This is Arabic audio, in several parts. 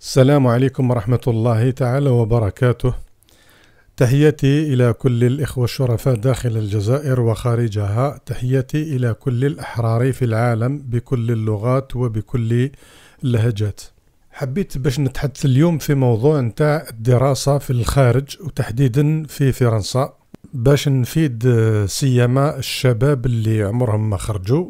السلام عليكم ورحمة الله تعالى وبركاته تحياتي إلى كل الإخوة الشرفاء داخل الجزائر وخارجها تحياتي إلى كل الأحرار في العالم بكل اللغات وبكل اللهجات حبيت باش نتحدث اليوم في موضوع نتاع الدراسة في الخارج وتحديدا في فرنسا باش نفيد سيما الشباب اللي عمرهم ما خرجوا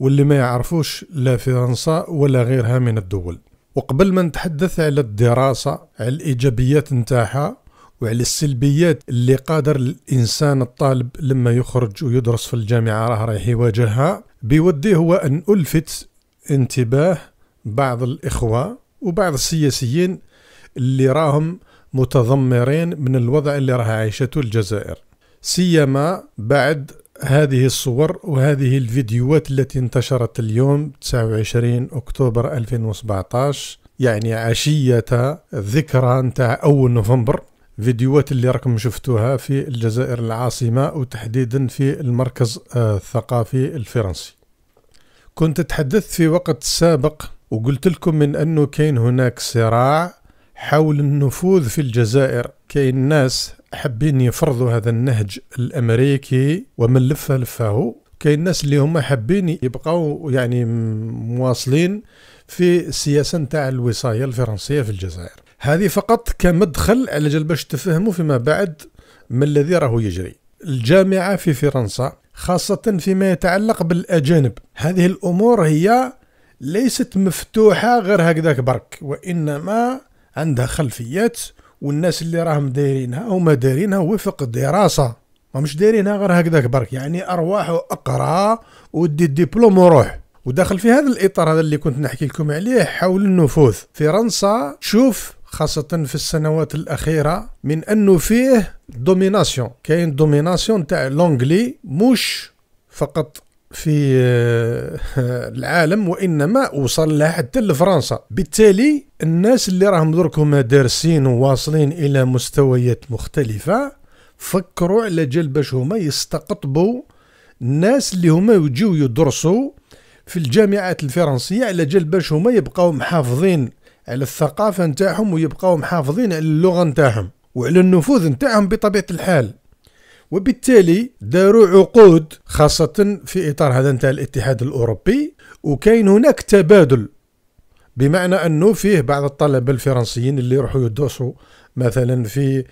واللي ما يعرفوش لا فرنسا ولا غيرها من الدول وقبل ما نتحدث على الدراسة على الإيجابيات نتاعها وعلى السلبيات اللي قادر الإنسان الطالب لما يخرج ويدرس في الجامعة راه رايح يواجهها بودي هو أن ألفت انتباه بعض الإخوة وبعض السياسيين اللي راهم متذمرين من الوضع اللي راه عايشته الجزائر سيما بعد هذه الصور وهذه الفيديوهات التي انتشرت اليوم 29 أكتوبر 2017 يعني عشية ذكرى نتاع أول نوفمبر فيديوهات اللي راكم شفتوها في الجزائر العاصمة وتحديدا في المركز آه، الثقافي الفرنسي كنت تحدثت في وقت سابق وقلت لكم من أنه كاين هناك صراع حول النفوذ في الجزائر كاين ناس حابين يفرضوا هذا النهج الامريكي ومن لفه لفه كاين الناس اللي هما حابين يبقاو يعني مواصلين في السياسه نتاع الوصايه الفرنسيه في الجزائر هذه فقط كمدخل على جال باش تفهموا فيما بعد ما الذي راه يجري الجامعه في فرنسا خاصه فيما يتعلق بالاجانب هذه الامور هي ليست مفتوحه غير هكذاك برك وانما عندها خلفيات والناس اللي راهم دايرينها هما دايرينها وفق الدراسه ما مش دايرينها غير هكذاك برك يعني ارواح واقرا ودي الدبلوم وروح وداخل في هذا الاطار هذا اللي كنت نحكي لكم عليه حول النفوذ فرنسا شوف خاصة في السنوات الأخيرة من أنه فيه دوميناسيون كاين دوميناسيون تاع لونجلي مش فقط في آه، العالم وانما وصل لها حتى لفرنسا بالتالي الناس اللي راهم درك هما دارسين وواصلين الى مستويات مختلفه فكروا على جال باش هما يستقطبوا الناس اللي هما يجيو يدرسوا في الجامعات الفرنسيه على جال باش هما يبقاو محافظين على الثقافه نتاعهم ويبقاو محافظين على اللغه نتاعهم وعلى النفوذ نتاعهم بطبيعه الحال وبالتالي داروا عقود خاصة في إطار هذا نتاع الاتحاد الأوروبي وكاين هناك تبادل بمعنى أنه فيه بعض الطلبة الفرنسيين اللي يروحوا يدرسوا مثلا في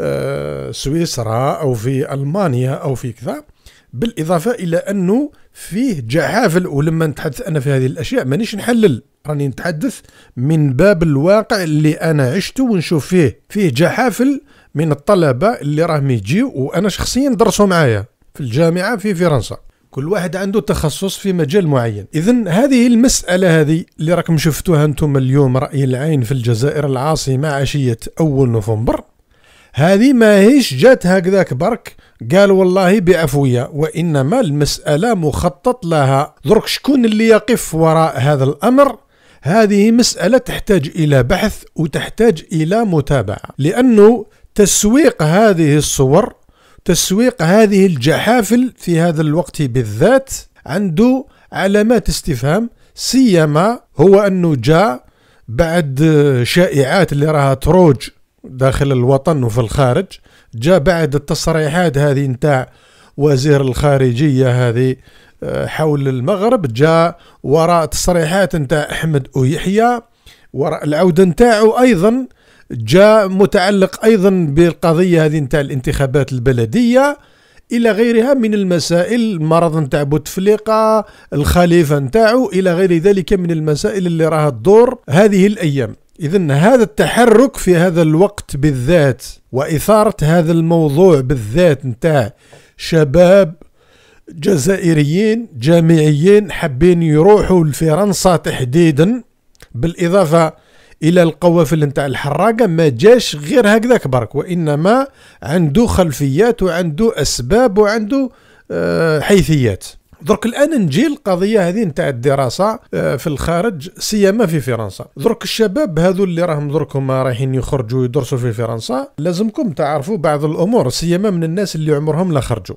آه، سويسرا أو في ألمانيا أو في كذا بالإضافة إلى أنه فيه جحافل ولما نتحدث أنا في هذه الأشياء مانيش نحلل راني نتحدث من باب الواقع اللي أنا عشته ونشوف فيه فيه جحافل من الطلبه اللي راهم يجيو وانا شخصيا درسوا معايا في الجامعه في فرنسا كل واحد عنده تخصص في مجال معين اذا هذه المساله هذه اللي راكم شفتوها انتم اليوم راي العين في الجزائر العاصمه عشيه اول نوفمبر هذه ماهيش جات هكذاك برك قال والله بعفوية وإنما المسألة مخطط لها درك شكون اللي يقف وراء هذا الأمر هذه مسألة تحتاج إلى بحث وتحتاج إلى متابعة لأنه تسويق هذه الصور تسويق هذه الجحافل في هذا الوقت بالذات عنده علامات استفهام سيما هو أنه جاء بعد شائعات اللي راها تروج داخل الوطن وفي الخارج جاء بعد التصريحات هذه نتاع وزير الخارجية هذه آه، حول المغرب جاء وراء تصريحات نتاع أحمد أو يحيى وراء العودة نتاعو أيضا جاء متعلق أيضا بالقضية هذه نتاع الانتخابات البلدية الى غيرها من المسائل المرض نتاع بوتفليقه الخليفه نتاعو الى غير ذلك من المسائل اللي راها تدور هذه الايام اذا هذا التحرك في هذا الوقت بالذات واثاره هذا الموضوع بالذات نتاع شباب جزائريين جامعيين حابين يروحوا لفرنسا تحديدا بالاضافه الى القوافل نتاع الحراقه ما جاش غير هكذاك برك وانما عنده خلفيات وعنده اسباب وعنده آه، حيثيات درك الان نجي القضيه هذه نتاع الدراسه آه، في الخارج سيما في فرنسا درك الشباب هذو اللي راهم درك هما رايحين يخرجوا يدرسوا في فرنسا لازمكم تعرفوا بعض الامور سيما من الناس اللي عمرهم لا خرجوا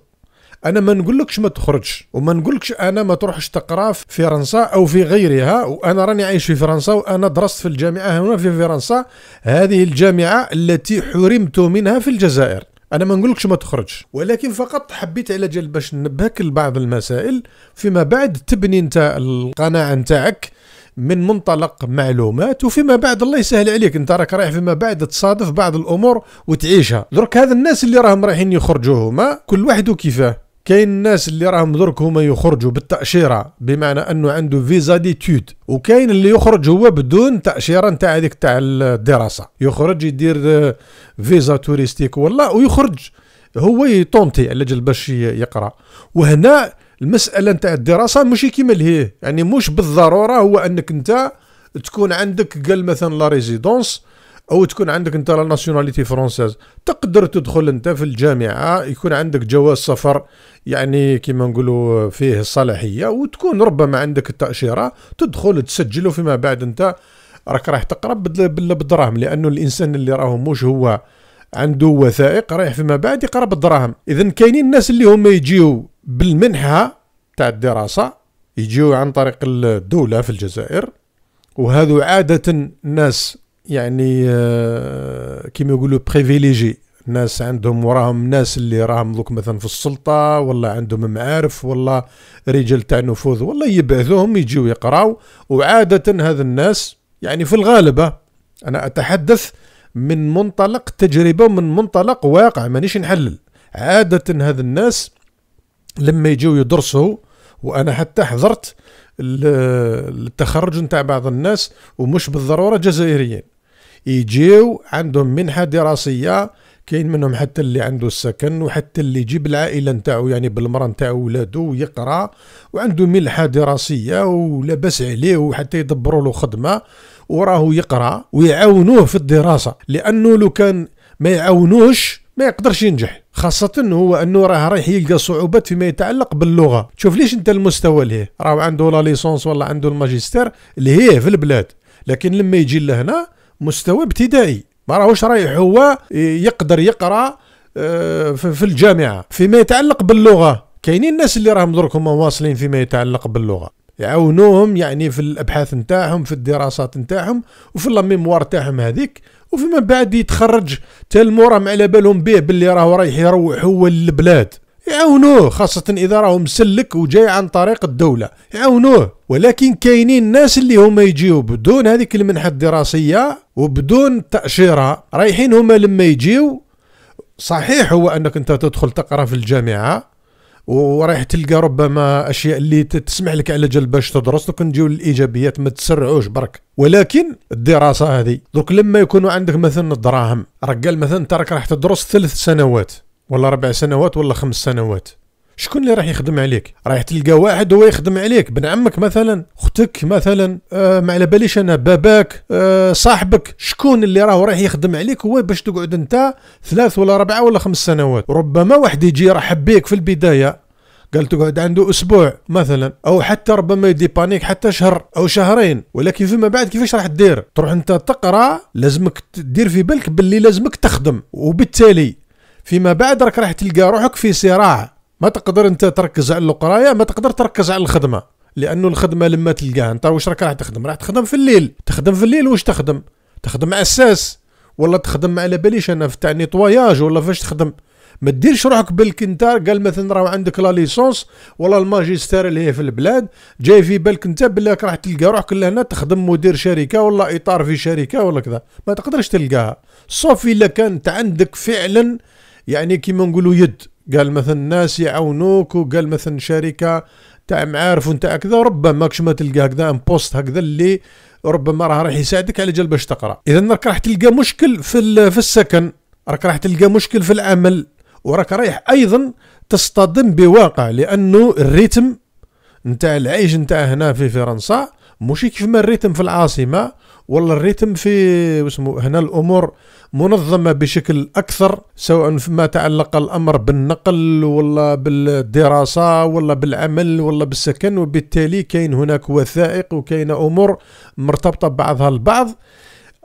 انا ما نقولكش ما تخرجش وما نقولكش انا ما تروحش تقرا في فرنسا او في غيرها وانا راني عايش في فرنسا وانا درست في الجامعه هنا في فرنسا هذه الجامعه التي حرمت منها في الجزائر انا ما نقولكش ما تخرجش ولكن فقط حبيت على جال باش نبهك لبعض المسائل فيما بعد تبني انت القناعه نتاعك من منطلق معلومات وفيما بعد الله يسهل عليك انت راك رايح فيما بعد تصادف بعض الامور وتعيشها درك هذا الناس اللي راهم رايحين يخرجوا هما كل واحد وكيفاه كاين الناس اللي راهم درك هما يخرجوا بالتاشيره بمعنى انه عنده فيزا ديتود وكاين اللي يخرج هو بدون تاشيره نتاع هذيك تاع الدراسه يخرج يدير فيزا توريستيك ولا ويخرج هو يطونتي على جال باش يقرا وهنا المساله نتاع الدراسه مش كيما هي يعني مش بالضروره هو انك انت تكون عندك قال مثلا لا ريزيدونس او تكون عندك انت لا ناسيوناليتي فرونسيز تقدر تدخل انت في الجامعه يكون عندك جواز سفر يعني كما نقولوا فيه الصلاحيه وتكون ربما عندك التاشيره تدخل تسجل وفيما بعد انت راك رايح تقرب بالدراهم لانه الانسان اللي راهو مش هو عنده وثائق رايح فيما بعد يقرب بالدراهم اذا كاينين الناس اللي هما يجيو بالمنحه تاع الدراسه يجيو عن طريق الدوله في الجزائر وهذو عاده ناس يعني آه، كيما يقولوا بريفيليجي ناس عندهم وراهم ناس اللي راهم دوك مثلا في السلطة ولا عندهم معارف ولا رجال تاع نفوذ ولا يبعثوهم يجيو يقراو وعادة هذا الناس يعني في الغالبة آه، أنا أتحدث من منطلق تجربة ومن منطلق واقع مانيش نحلل عادة هذا الناس لما يجيو يدرسوا وأنا حتى حضرت التخرج نتاع بعض الناس ومش بالضرورة جزائريين يجيو عندهم منحة دراسية كاين منهم حتى اللي عنده السكن وحتى اللي يجيب العائله نتاعو يعني بالمراه نتاعو ولادو ويقرا وعنده ملحه دراسيه ولاباس عليه وحتى يدبروا له خدمه وراهو يقرا ويعاونوه في الدراسه لانه لو كان ما يعاونوش ما يقدرش ينجح خاصة هو انه راه رايح يلقى صعوبات فيما يتعلق باللغة شوف ليش انت المستوى لهيه راهو عنده لا ليسونس ولا عنده الماجستير لهيه في البلاد لكن لما يجي لهنا مستوى ابتدائي ما راهوش رايح هو يقدر يقرا آه، في الجامعه فيما يتعلق باللغه كاينين الناس اللي راهم درك هما واصلين فيما يتعلق باللغه يعاونوهم يعني في الابحاث نتاعهم في الدراسات نتاعهم وفي اللاميموار تاعهم هذيك وفيما بعد يتخرج تا المورا على بالهم به باللي راهو رايح يروح هو للبلاد يعاونوه خاصة إذا راهو مسلك وجاي عن طريق الدولة يعاونوه ولكن كاينين الناس اللي هما يجيو بدون هذيك المنحة الدراسية وبدون تأشيرة رايحين هما لما يجيو صحيح هو أنك أنت تدخل تقرأ في الجامعة ورايح تلقى ربما اشياء اللي تسمح لك على جلب باش تدرس دوك نجيو للايجابيات ما تسرعوش برك ولكن الدراسه هذه دوك لما يكونوا عندك مثلا الدراهم رجال مثلا انت راك راح تدرس ثلاث سنوات ولا ربع سنوات ولا خمس سنوات شكون اللي راح يخدم عليك راح تلقى واحد هو يخدم عليك بن عمك مثلا اختك مثلا آه ما على باليش انا باباك آه صاحبك شكون اللي راهو راح يخدم عليك هو باش تقعد انت ثلاث ولا ربعه ولا خمس سنوات ربما واحد يجي يرحب بيك في البدايه قال تقعد عنده اسبوع مثلا او حتى ربما يدي بانيك حتى شهر او شهرين ولكن فيما بعد كيفاش راح تدير تروح انت تقرا لازمك تدير في بالك باللي لازمك تخدم وبالتالي فيما بعد راك راح تلقى روحك في صراع ما تقدر انت تركز على القرايه ما تقدر تركز على الخدمه لانه الخدمه لما تلقاها انت واش راك راح تخدم راح تخدم في الليل تخدم في الليل واش تخدم تخدم اساس ولا تخدم على باليش انا في تاع نيتواياج ولا فاش تخدم ما ديرش روحك بالك انت قال مثلا راه عندك لا ليسونس ولا الماجستير اللي هي في البلاد جاي في بالك انت بلاك راح تلقى روحك لهنا تخدم مدير شركه ولا اطار في شركه ولا كذا ما تقدرش تلقاها صافي الا كانت عندك فعلا يعني كيما نقولوا يد قال مثلا ناس يعاونوك وقال مثلا شركه تاع معارف ونتاع كذا ربما ماكش ما تلقى هكذا ان بوست هكذا اللي ربما راه راح يساعدك على جال باش تقرا اذا راك راح تلقى مشكل في في السكن راك راح تلقى مشكل في العمل وراك رايح ايضا تصطدم بواقع لانه الريتم نتاع العيش نتاع هنا في فرنسا ماشي ما الريتم في العاصمه ولا الريتم في واسمو هنا الامور منظمه بشكل اكثر سواء فيما تعلق الامر بالنقل ولا بالدراسه ولا بالعمل ولا بالسكن وبالتالي كاين هناك وثائق وكاين امور مرتبطه ببعضها البعض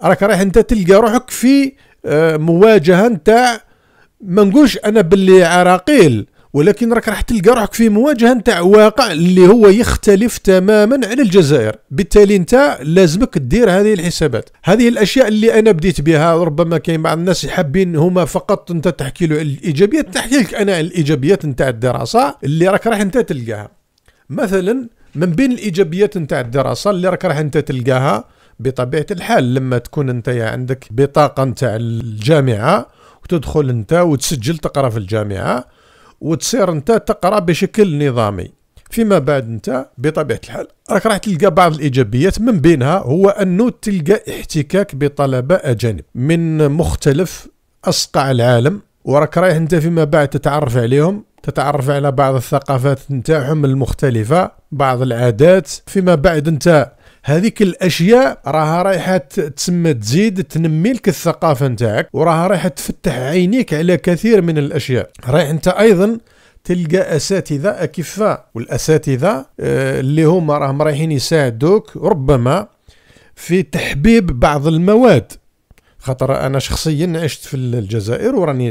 راك رايح انت تلقى روحك في آه، مواجهه نتاع ما نقولش انا باللي عراقيل ولكن راك راح تلقى روحك في مواجهه نتاع واقع اللي هو يختلف تماما على الجزائر بالتالي انت لازمك دير هذه الحسابات هذه الاشياء اللي انا بديت بها ربما كاين بعض الناس حابين هما فقط انت تحكي له الايجابيات تحكي لك انا الايجابيات نتاع الدراسه اللي راك راح انت تلقاها مثلا من بين الايجابيات نتاع الدراسه اللي راك راح انت تلقاها بطبيعه الحال لما تكون انت عندك بطاقه نتاع الجامعه وتدخل انت وتسجل تقرا في الجامعه وتصير انت تقرا بشكل نظامي فيما بعد انت بطبيعه الحال راك راح تلقى بعض الايجابيات من بينها هو انه تلقى احتكاك بطلبه اجانب من مختلف اصقاع العالم وراك رايح انت فيما بعد تتعرف عليهم تتعرف على بعض الثقافات نتاعهم المختلفة بعض العادات فيما بعد انت هذيك الاشياء راها رايحه تسمى تزيد تنمي لك الثقافه نتاعك وراها رايحه تفتح عينيك على كثير من الاشياء رايح انت ايضا تلقى اساتذه اكفاء والاساتذه آه، اللي هما راهم رايحين يساعدوك ربما في تحبيب بعض المواد خاطر انا شخصيا عشت في الجزائر وراني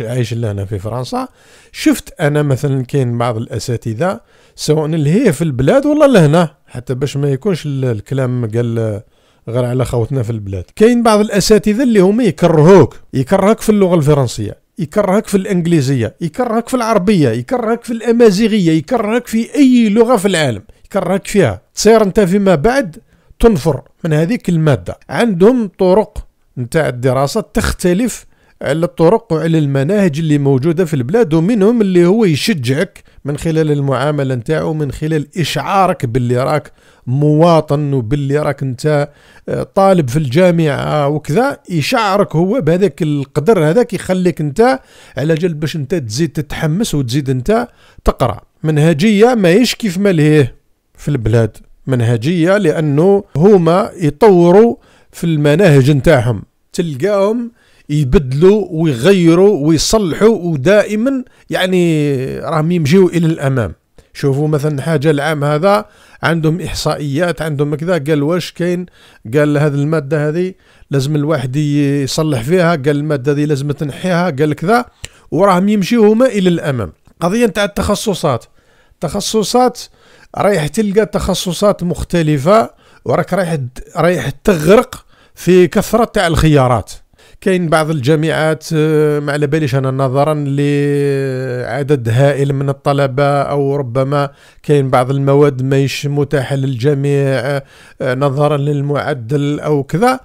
عايش لهنا في فرنسا شفت انا مثلا كاين بعض الاساتذه سواء اللي هي في البلاد ولا لهنا حتى باش ما يكونش الكلام قال غير على خوتنا في البلاد كاين بعض الاساتذه اللي هما يكرهوك يكرهك في اللغه الفرنسيه يكرهك في الانجليزيه يكرهك في العربيه يكرهك في الامازيغيه يكرهك في اي لغه في العالم يكرهك فيها تصير انت فيما بعد تنفر من هذيك الماده عندهم طرق نتاع الدراسة تختلف على الطرق وعلى المناهج اللي موجودة في البلاد ومنهم اللي هو يشجعك من خلال المعاملة نتاعو من خلال إشعارك باللي راك مواطن وباللي راك انت آه، طالب في الجامعة وكذا يشعرك هو بهذاك القدر هذاك يخليك انت على جال باش انت تزيد تتحمس وتزيد انت تقرأ منهجية ماهيش كيف ما لهيه في البلاد منهجية لأنه هما يطوروا في المناهج نتاعهم تلقاهم يبدلوا ويغيروا ويصلحوا ودائما يعني راهم يمشيو الى الامام شوفوا مثلا حاجه العام هذا عندهم احصائيات عندهم كذا قال واش كاين قال هذه الماده هذه لازم الواحد يصلح فيها قال الماده هذه لازم تنحيها قال كذا وراهم يمشيو هما الى الامام قضيه نتاع التخصصات تخصصات رايح تلقى تخصصات مختلفه وراك رايح رايح تغرق في كثره تاع الخيارات كاين بعض الجامعات آه، ما على باليش انا نظرا لعدد هائل من الطلبه او ربما كاين بعض المواد ماهيش متاحه للجميع آه، آه، نظرا للمعدل او كذا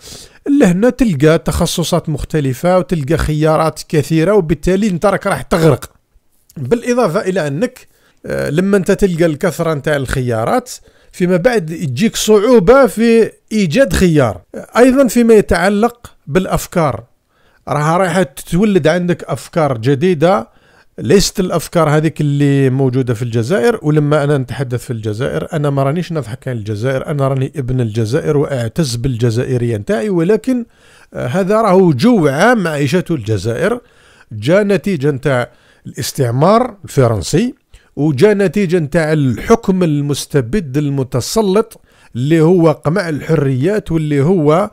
لهنا تلقى تخصصات مختلفه وتلقى خيارات كثيره وبالتالي انت راك راح تغرق بالاضافه الى انك لما انت تلقى الكثره نتاع الخيارات فيما بعد تجيك صعوبة في إيجاد خيار أيضا فيما يتعلق بالأفكار راها رايحة تتولد عندك أفكار جديدة ليست الافكار هذيك اللي موجوده في الجزائر ولما انا نتحدث في الجزائر انا ما رانيش نضحك عن الجزائر انا راني ابن الجزائر واعتز بالجزائريه نتاعي ولكن آه، هذا راهو جو عام عيشته الجزائر جا نتيجه نتاع الاستعمار الفرنسي وجا نتيجة نتاع الحكم المستبد المتسلط اللي هو قمع الحريات واللي هو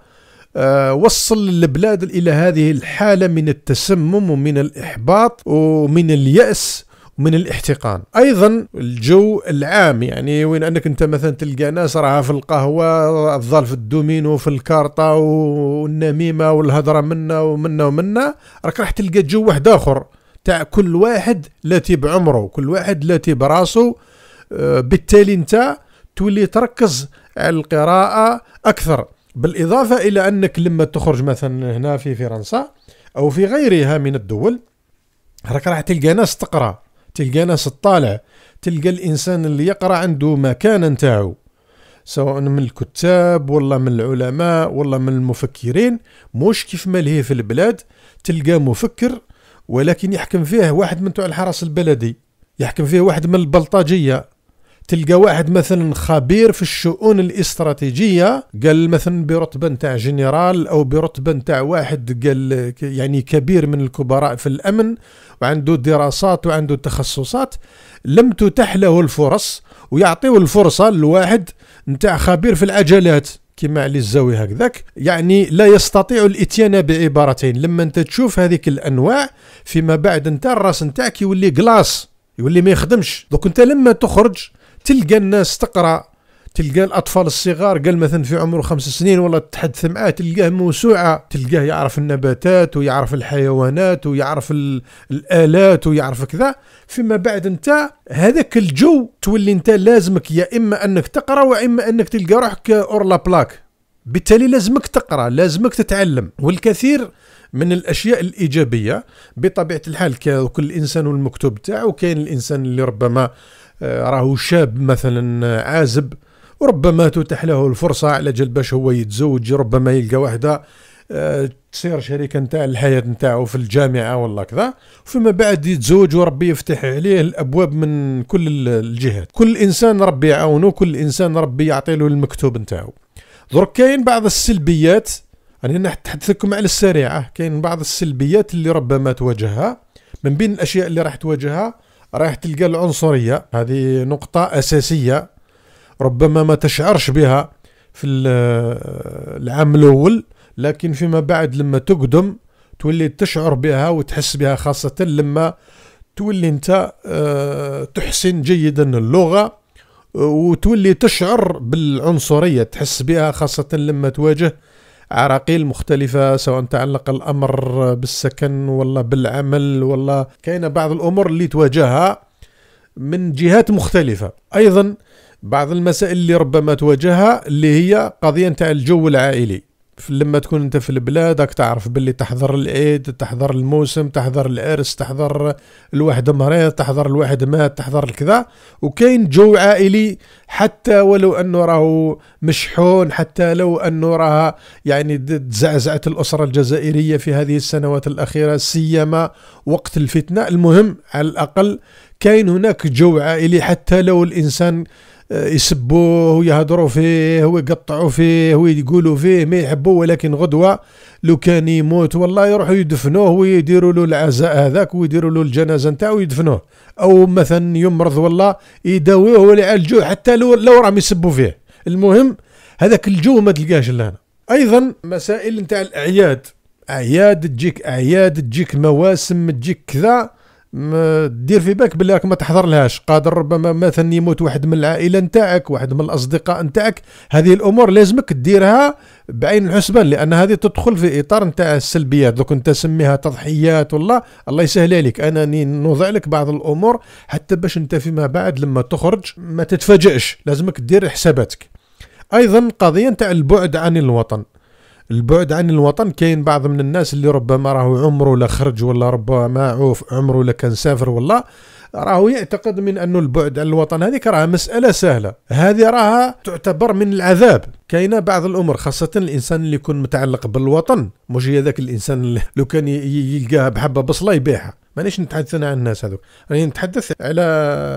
آه، وصل البلاد إلى هذه الحالة من التسمم ومن الإحباط ومن اليأس ومن الاحتقان ايضا الجو العام يعني وين انك انت مثلا تلقى ناس راها في القهوه الظل في الدومينو في الكارطه والنميمه والهضره منا ومنا ومنا راك راح تلقى جو واحد اخر تاع كل واحد لاتي بعمره كل واحد لاتي براسه آه، بالتالي انت تولي تركز على القراءة أكثر بالإضافة إلى أنك لما تخرج مثلا هنا في فرنسا أو في غيرها من الدول راك راح تلقى ناس تقرأ تلقى ناس تطالع تلقى الإنسان اللي يقرأ عنده مكان نتاعو سواء من الكتاب ولا من العلماء ولا من المفكرين مش كيف ما لهي في البلاد تلقى مفكر ولكن يحكم فيه واحد من تاع الحرس البلدي يحكم فيه واحد من البلطجيه تلقى واحد مثلا خبير في الشؤون الاستراتيجيه قال مثلا برتبه نتاع جنرال او برتبه نتاع واحد قال يعني كبير من الكبراء في الامن وعنده دراسات وعنده تخصصات لم تتح له الفرص ويعطيه الفرصه لواحد نتاع خبير في العجلات كما على الزاوية هكذاك يعني لا يستطيع الاتيان بعبارتين لما انت تشوف هذيك الانواع فيما بعد انت الراس نتاعك يولي كلاص يولي ما يخدمش دوك انت لما تخرج تلقى الناس تقرا تلقى الاطفال الصغار قال مثلا في عمره خمس سنين ولا تحدث معاه تلقاه موسوعه تلقاه يعرف النباتات ويعرف الحيوانات ويعرف الالات ويعرف كذا فيما بعد انت هذاك الجو تولي انت لازمك يا اما انك تقرا واما انك تلقى روحك اور بلاك بالتالي لازمك تقرا لازمك تتعلم والكثير من الاشياء الايجابيه بطبيعه الحال كل انسان والمكتوب تاعو كاين الانسان اللي ربما آه، راهو شاب مثلا آه، عازب وربما تتاح له الفرصه على جال باش هو يتزوج ربما يلقى واحده آه، تصير شريكه نتاع الحياه نتاعو في الجامعه ولا كذا فيما بعد يتزوج وربي يفتح عليه الابواب من كل الجهات كل انسان ربي يعاونه كل انسان ربي يعطي له المكتوب نتاعو درك كاين بعض السلبيات راني يعني نتحدث لكم على السريعه كاين بعض السلبيات اللي ربما تواجهها من بين الاشياء اللي راح تواجهها راح تلقى العنصريه هذه نقطه اساسيه ربما ما تشعرش بها في العام الأول لكن فيما بعد لما تقدم تولي تشعر بها وتحس بها خاصة لما تولي أنت آه، تحسن جيدا اللغة آه، وتولي تشعر بالعنصرية تحس بها خاصة لما تواجه عراقيل مختلفة سواء تعلق الأمر بالسكن ولا بالعمل ولا كاينة بعض الأمور اللي تواجهها من جهات مختلفة أيضا بعض المسائل اللي ربما تواجهها اللي هي قضيه نتاع الجو العائلي لما تكون انت في البلاد راك تعرف باللي تحضر العيد تحضر الموسم تحضر العرس تحضر الواحد مريض تحضر الواحد مات تحضر الكذا وكاين جو عائلي حتى ولو انه راهو مشحون حتى لو انه راه يعني تزعزعت الاسره الجزائريه في هذه السنوات الاخيره سيما وقت الفتنه المهم على الاقل كاين هناك جو عائلي حتى لو الانسان آه، يسبوه ويهضروا فيه ويقطعوا فيه ويقولوا فيه ما يحبوا ولكن غدوه لو كان يموت والله يروحوا يدفنوه ويديروا له العزاء هذاك ويديروا له الجنازه نتاعو ويدفنوه او مثلا يمرض والله يداويوه ويعالجوه حتى لو لو راهم يسبوا فيه المهم هذاك الجو ما تلقاهش لهنا ايضا مسائل نتاع الاعياد اعياد تجيك اعياد تجيك مواسم تجيك كذا دير في بالك بلي راك ما تحضر لهاش قادر ربما مثلا يموت واحد من العائله نتاعك واحد من الاصدقاء نتاعك هذه الامور لازمك ديرها بعين الحسبان لان هذه تدخل في اطار نتاع السلبيات دوك انت سميها تضحيات والله الله يسهل عليك انا نوضع لك بعض الامور حتى باش انت فيما بعد لما تخرج ما تتفاجئش لازمك دير حساباتك ايضا قضيه نتاع البعد عن الوطن البعد عن الوطن كاين بعض من الناس اللي ربما راهو عمره لا خرج ولا ربما عوف عمره لا كان سافر ولا راهو يعتقد من انه البعد عن الوطن هذيك راها مساله سهله هذه راها تعتبر من العذاب كاينه بعض الامور خاصه الانسان اللي يكون متعلق بالوطن مش هي ذاك الانسان اللي لو كان يلقاها بحبه بصله يبيعها مانيش نتحدث انا عن الناس هذوك راني نتحدث على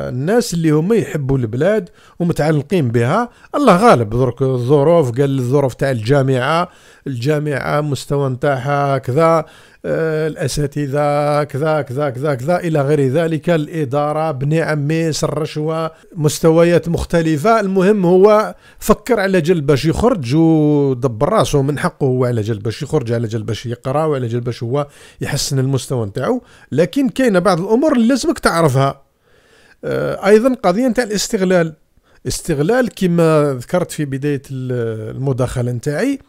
الناس اللي هما يحبوا البلاد ومتعلقين بها الله غالب درك الظروف قال الظروف تاع الجامعه الجامعه مستوى نتاعها كذا آه، الاساتذه كذا كذا كذا كذا الى غير ذلك الاداره بني عميس الرشوه مستويات مختلفه المهم هو فكر على جل باش يخرج ودبر راسه من حقه هو على جل باش يخرج على جل باش يقرا وعلى جل باش هو يحسن المستوى نتاعو لكن كاينه بعض الامور اللي لازمك تعرفها آه، ايضا قضيه نتاع الاستغلال استغلال كما ذكرت في بدايه المداخله نتاعي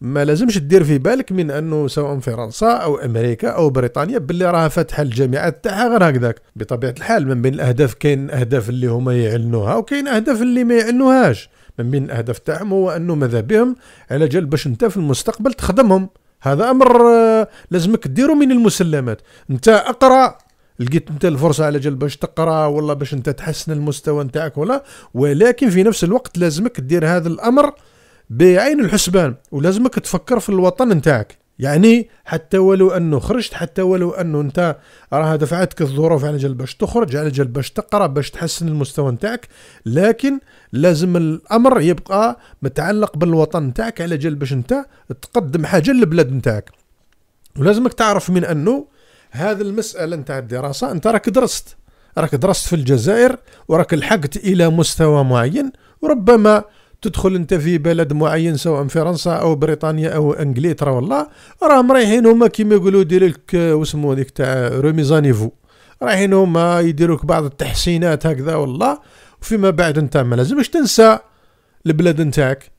ما لازمش دير في بالك من انه سواء فرنسا او امريكا او بريطانيا باللي راها فاتحه الجامعات تاعها غير هكذاك بطبيعه الحال من بين الاهداف كاين اهداف اللي هما يعلنوها وكاين اهداف اللي ما يعلنوهاش من بين الاهداف تاعهم هو انه ماذا بهم على جال باش انت في المستقبل تخدمهم هذا امر آه، لازمك ديرو من المسلمات انت اقرا لقيت انت الفرصه على جال باش تقرا ولا باش انت تحسن المستوى نتاعك ولا ولكن في نفس الوقت لازمك دير هذا الامر بعين الحسبان ولازمك تفكر في الوطن نتاعك يعني حتى ولو انه خرجت حتى ولو انه انت راه دفعتك الظروف على جال باش تخرج على جال باش تقرا باش تحسن المستوى نتاعك لكن لازم الامر يبقى متعلق بالوطن نتاعك على جال باش انت تقدم حاجه للبلاد نتاعك ولازمك تعرف من انه هذه المساله نتاع الدراسه انت راك درست راك درست في الجزائر وراك لحقت الى مستوى معين وربما تدخل انت في بلد معين سواء فرنسا او بريطانيا او انجلترا والله راهم رايحين هما كيما يقولوا يدير لك آه، واسمو هذيك تاع آه، روميزانيفو رايحين هما يديروا لك بعض التحسينات هكذا والله وفيما بعد انت ما لازمش تنسى البلاد نتاعك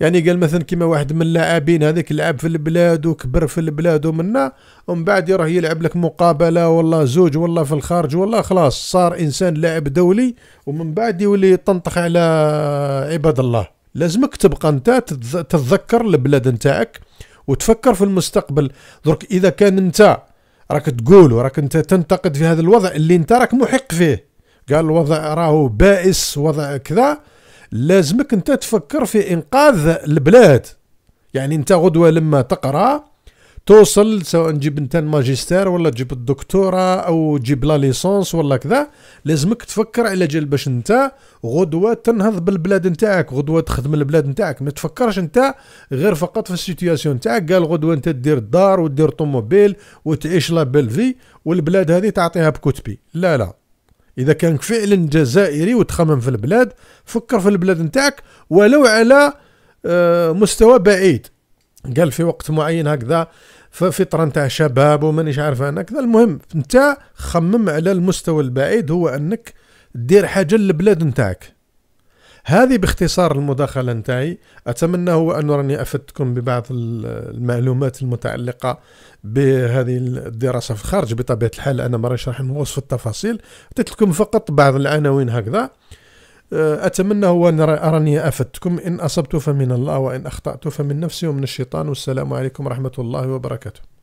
يعني قال مثلا كيما واحد من اللاعبين هذاك لعب في البلاد وكبر في البلاد ومنا ومن بعد يروح يلعب لك مقابله والله زوج والله في الخارج والله خلاص صار انسان لاعب دولي ومن بعد يولي يطنطخ على عباد الله لازمك تبقى انت تتذكر البلاد نتاعك وتفكر في المستقبل درك اذا كان انت راك تقول وراك انت تنتقد في هذا الوضع اللي انت راك محق فيه قال الوضع راهو بائس وضع كذا لازمك انت تفكر في انقاذ البلاد يعني انت غدوه لما تقرا توصل سواء تجيب انت الماجستير ولا تجيب الدكتوراه او تجيب لا ليسونس ولا كذا لازمك تفكر على جال باش انت غدوه تنهض بالبلاد نتاعك غدوه تخدم البلاد نتاعك ما تفكرش انت غير فقط في السيتياسيون نتاعك قال غدوه انت دير الدار ودير طوموبيل وتعيش لا بيل في والبلاد هذه تعطيها بكتبي لا لا اذا كانك فعلا جزائري وتخمم في البلاد فكر في البلاد نتاعك ولو على آه، مستوى بعيد قال في وقت معين هكذا ففطرة نتاع شباب ومانيش عارف انا كذا المهم نتا خمم على المستوى البعيد هو انك دير حاجة للبلاد نتاعك هذه باختصار المداخلة نتاعي أتمنى هو أن راني أفدتكم ببعض المعلومات المتعلقة بهذه الدراسة في الخارج بطبيعة الحال أنا ما رايش راح نوصف التفاصيل عطيت لكم فقط بعض العناوين هكذا أه، أتمنى هو أن أراني أفدتكم إن أصبت فمن الله وإن أخطأت فمن نفسي ومن الشيطان والسلام عليكم ورحمة الله وبركاته